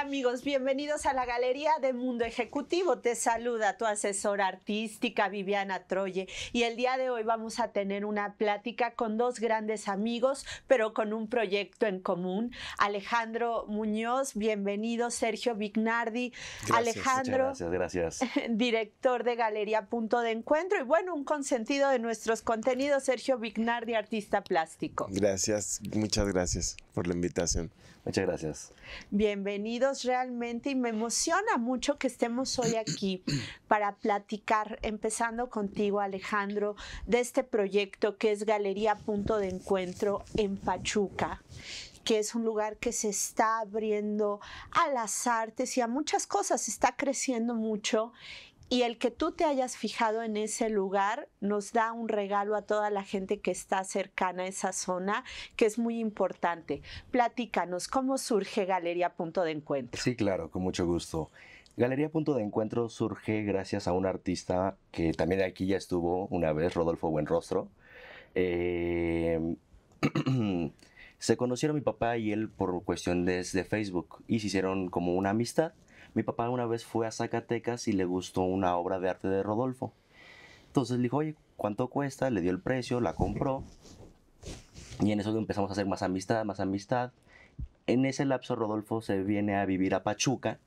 Amigos, bienvenidos a la Galería de Mundo Ejecutivo. Te saluda tu asesora artística Viviana Troye y el día de hoy vamos a tener una plática con dos grandes amigos, pero con un proyecto en común. Alejandro Muñoz, bienvenido, Sergio Vignardi. Alejandro, gracias, director de Galería Punto de Encuentro y bueno, un consentido de nuestros contenidos, Sergio Vignardi, artista plástico. Gracias, muchas gracias por la invitación. Muchas gracias. Bienvenidos realmente y me emociona mucho que estemos hoy aquí para platicar, empezando contigo Alejandro, de este proyecto que es Galería Punto de Encuentro en Pachuca que es un lugar que se está abriendo a las artes y a muchas cosas, está creciendo mucho y el que tú te hayas fijado en ese lugar nos da un regalo a toda la gente que está cercana a esa zona, que es muy importante. Platícanos, ¿cómo surge Galería Punto de Encuentro? Sí, claro, con mucho gusto. Galería Punto de Encuentro surge gracias a un artista que también aquí ya estuvo una vez, Rodolfo Buenrostro. Eh, se conocieron mi papá y él por cuestiones de Facebook y se hicieron como una amistad mi papá una vez fue a Zacatecas y le gustó una obra de arte de Rodolfo. Entonces le dijo, oye, ¿cuánto cuesta? Le dio el precio, la compró. Y en eso empezamos a hacer más amistad, más amistad. En ese lapso Rodolfo se viene a vivir a Pachuca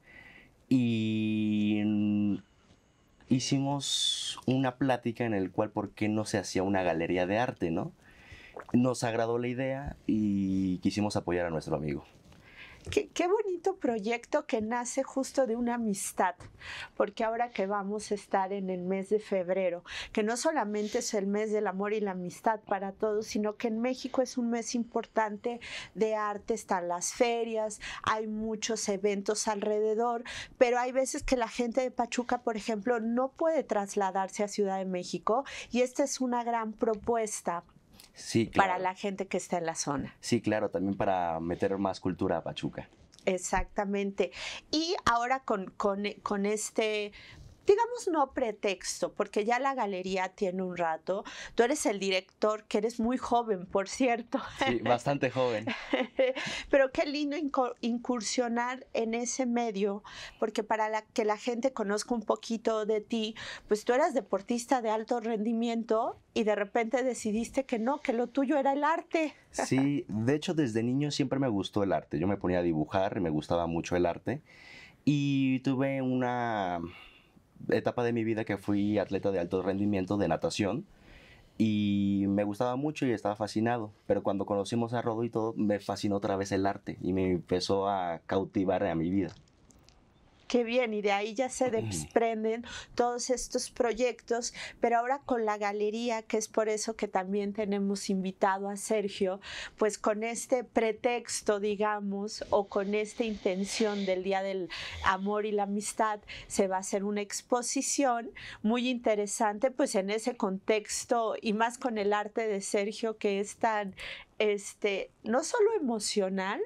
y hicimos una plática en el cual por qué no se hacía una galería de arte, ¿no? Nos agradó la idea y quisimos apoyar a nuestro amigo. Qué, bonito proyecto que nace justo de una amistad, porque ahora que vamos a estar en el mes de febrero, que no solamente es el mes del amor y la amistad para todos, sino que en México es un mes importante de arte, están las ferias, hay muchos eventos alrededor, pero hay veces que la gente de Pachuca, por ejemplo, no puede trasladarse a Ciudad de México y esta es una gran propuesta Sí, para la gente que está en la zona. Sí, claro, también para meter más cultura a Pachuca. Exactamente. Y ahora con, con, con este digamos no pretexto, porque ya la galería tiene un rato. Tú eres el director, que eres muy joven, por cierto. Sí, bastante joven. Pero qué lindo incursionar en ese medio, porque para que la gente conozca un poquito de ti, pues tú eras deportista de alto rendimiento y de repente decidiste que no, que lo tuyo era el arte. Sí, de hecho desde niño siempre me gustó el arte. Yo me ponía a dibujar, y me gustaba mucho el arte y tuve una etapa de mi vida que fui atleta de alto rendimiento de natación y me gustaba mucho y estaba fascinado, pero cuando conocimos a Rodo y todo, me fascinó otra vez el arte y me empezó a cautivar a mi vida. Qué bien, y de ahí ya se desprenden todos estos proyectos, pero ahora con la galería, que es por eso que también tenemos invitado a Sergio, pues con este pretexto, digamos, o con esta intención del Día del Amor y la Amistad, se va a hacer una exposición muy interesante, pues en ese contexto y más con el arte de Sergio que es tan este, no solo emocional,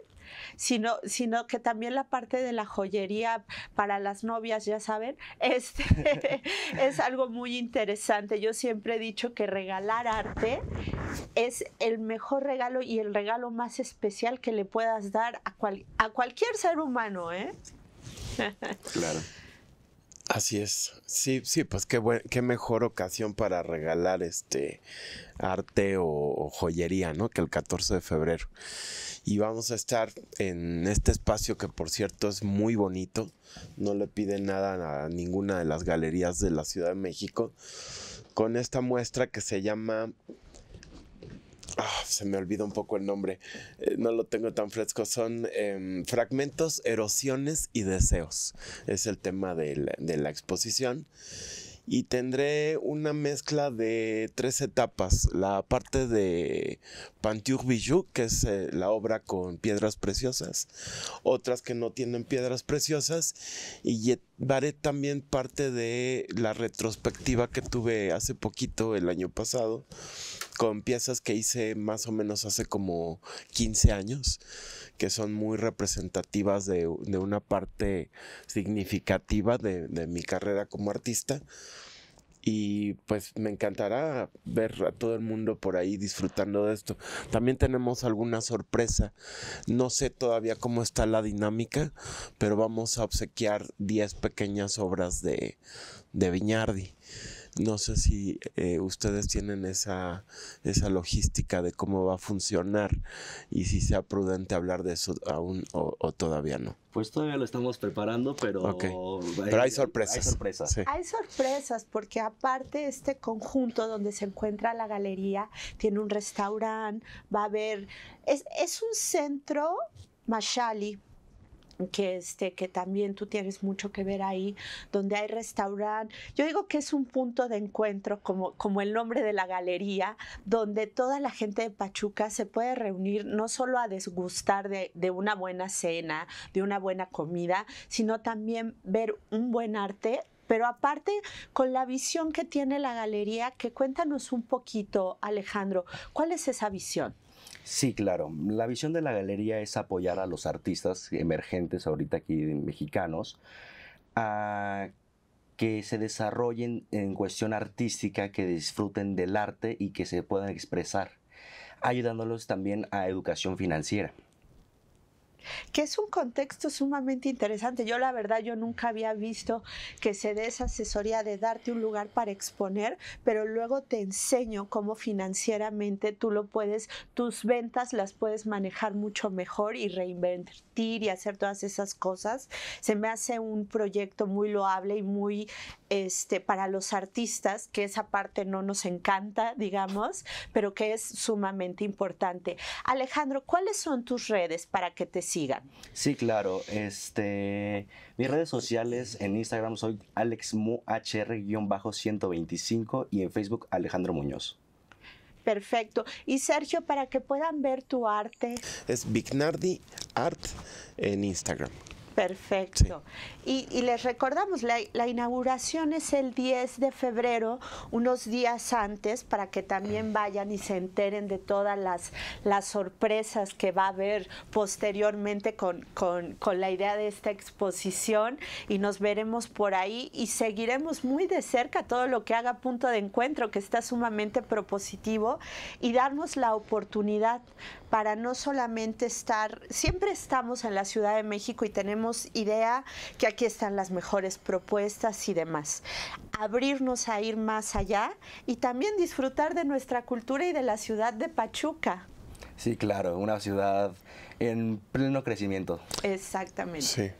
sino, sino que también la parte de la joyería para las novias, ya saben, este, es algo muy interesante. Yo siempre he dicho que regalar arte es el mejor regalo y el regalo más especial que le puedas dar a, cualquier ser humano, ¿eh? claro. Así es. Sí, sí, pues qué, qué mejor ocasión para regalar este arte o, o, joyería, ¿no? Que el 14 de febrero. Y vamos a estar en este espacio que por cierto es muy bonito. No le piden nada a ninguna de las galerías de la Ciudad de México. Con esta muestra que se llama Ah, se me olvida un poco el nombre, eh, no lo tengo tan fresco, son em, fragmentos, erosiones y deseos. Es el tema de la, exposición. Y tendré una mezcla de tres etapas. La parte de Pantheur Bijou, que es eh, la obra con piedras preciosas. Otras que no tienen piedras preciosas. Y llevaré también parte de la retrospectiva que tuve hace poquito, el año pasado, con piezas que hice más o menos hace como 15 años, que son muy representativas de, de una parte significativa de, de mi carrera como artista. Y pues me encantará ver a todo el mundo por ahí disfrutando de esto. También tenemos alguna sorpresa. No sé todavía cómo está la dinámica, pero vamos a obsequiar 10 pequeñas obras de, de Viñardi. No sé si eh, ustedes tienen esa, esa logística de cómo va a funcionar y si sea prudente hablar de eso aún o, todavía no. Pues todavía lo estamos preparando, pero, hay, sorpresas. Hay sorpresas. porque aparte este conjunto donde se encuentra la galería, tiene un restaurante, va a haber... Es, es un centro Mashali, que este que también tú tienes mucho que ver ahí donde hay restaurante yo digo que es un punto de encuentro como el nombre de la galería donde toda la gente de Pachuca se puede reunir no solo a desgustar de, de una buena cena de una buena comida sino también ver un buen arte pero aparte con la visión que tiene la galería que cuéntanos un poquito Alejandro cuál es esa visión Sí, claro. La visión de la galería es apoyar a los artistas emergentes ahorita aquí mexicanos a que se desarrollen en cuestión artística, que disfruten del arte y que se puedan expresar, ayudándolos también a educación financiera que es un contexto sumamente interesante. Yo la verdad, yo nunca había visto que se dé esa asesoría de darte un lugar para exponer, pero luego te enseño cómo financieramente tú lo puedes, tus ventas las puedes manejar mucho mejor y reinvertir y hacer todas esas cosas. Se me hace un proyecto muy loable y muy este, para los artistas, que esa parte no nos encanta, digamos, pero que es sumamente importante. Alejandro, ¿cuáles son tus redes para que te Sí, claro. Este, mis redes sociales en Instagram soy alexmuhr-125 y en Facebook Alejandro Muñoz. Perfecto. Y Sergio, para que puedan ver tu arte. Es Bignardi Art en Instagram. Perfecto. Y, les recordamos, la, inauguración es el 10 de febrero, unos días antes, para que también vayan y se enteren de todas las, las sorpresas que va a haber posteriormente con, con la idea de esta exposición. Y nos veremos por ahí y seguiremos muy de cerca todo lo que haga punto de encuentro, que está sumamente propositivo, y darnos la oportunidad para no solamente estar, siempre estamos en la Ciudad de México y tenemos idea que aquí están las mejores propuestas y demás. Abrirnos a ir más allá y también disfrutar de nuestra cultura y de la ciudad de Pachuca. Sí, claro, una ciudad en pleno crecimiento. Exactamente. Sí.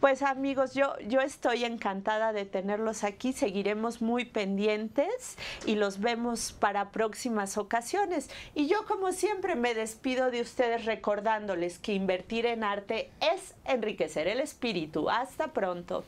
Pues amigos, yo, yo estoy encantada de tenerlos aquí, seguiremos muy pendientes y los vemos para próximas ocasiones. Y yo como siempre me despido de ustedes recordándoles que invertir en arte es enriquecer el espíritu. Hasta pronto.